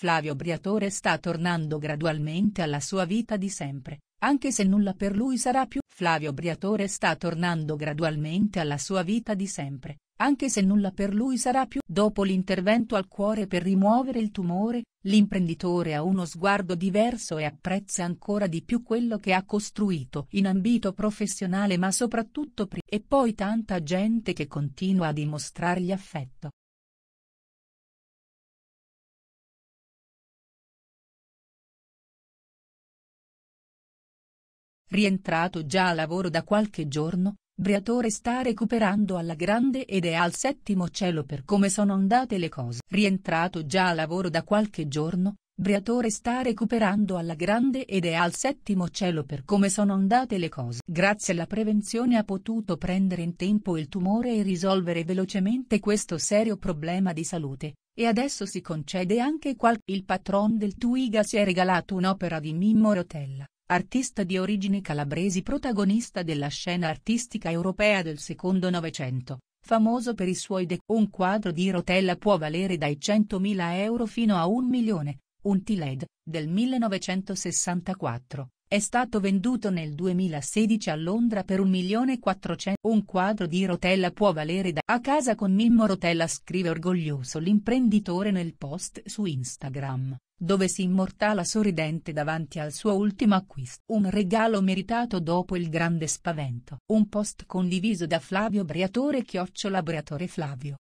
Flavio Briatore sta tornando gradualmente alla sua vita di sempre, anche se nulla per lui sarà più Flavio Briatore sta tornando gradualmente alla sua vita di sempre, anche se nulla per lui sarà più. Dopo l'intervento al cuore per rimuovere il tumore, l'imprenditore ha uno sguardo diverso e apprezza ancora di più quello che ha costruito in ambito professionale ma soprattutto pri e poi tanta gente che continua a dimostrargli affetto. Rientrato già a lavoro da qualche giorno, Briatore sta recuperando alla grande ed è al settimo cielo per come sono andate le cose. Rientrato già a lavoro da qualche giorno, Briatore sta recuperando alla grande ed è al settimo cielo per come sono andate le cose. Grazie alla prevenzione ha potuto prendere in tempo il tumore e risolvere velocemente questo serio problema di salute e adesso si concede anche qualche... Il patron del Tuiga si è regalato un'opera di Mimmo Rotella, artista di origini calabresi protagonista della scena artistica europea del secondo Novecento, famoso per i suoi de. Un quadro di rotella può valere dai 100.000 euro fino a un milione, un T-LED, del 1964. È stato venduto nel 2016 a Londra per 1.400.000. Un quadro di Rotella può valere da a casa con Mimmo Rotella scrive orgoglioso l'imprenditore nel post su Instagram dove si immortala sorridente davanti al suo ultimo acquisto. Un regalo meritato dopo il grande spavento. Un post condiviso da Flavio Briatore Chiocciola Briatore Flavio,